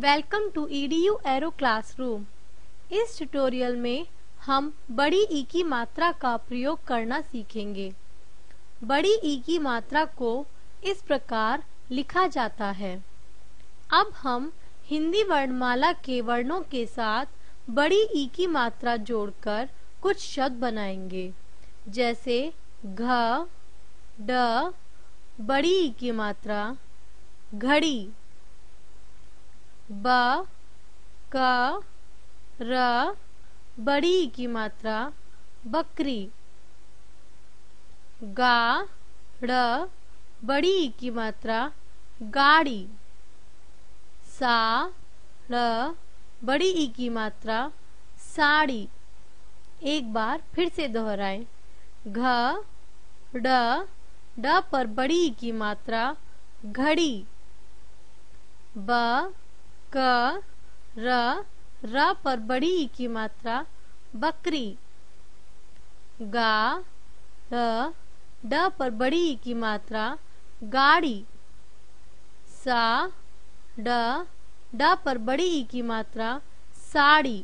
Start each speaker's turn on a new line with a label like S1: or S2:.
S1: welcome to EDU aero classroom इस tutorial में हम बड़ी ई e की मात्रा का प्रयोग करना सीखेंगे बड़ी ई e की मात्रा को इस प्रकार लिखा जाता है अब हम हिंदी वर्णमाला के वर्णों के साथ बड़ी ई e की मात्रा जोड़कर कुछ शब्द बनाएंगे जैसे घ ड बड़ी ई की मात्रा घड़ी ब क र बड़ी की मात्रा बकरी गा ड़ बड़ी की मात्रा गाड़ी सा ड़ बड़ी ई की मात्रा साड़ी एक बार फिर से दोहराएं घ ड ड पर बड़ी की मात्रा घड़ी ब क र र पर बड़ी ई की मात्रा बकरी गा र ड पर बड़ी ई की मात्रा गाड़ी सा ड ड पर बड़ी ई की मात्रा साड़ी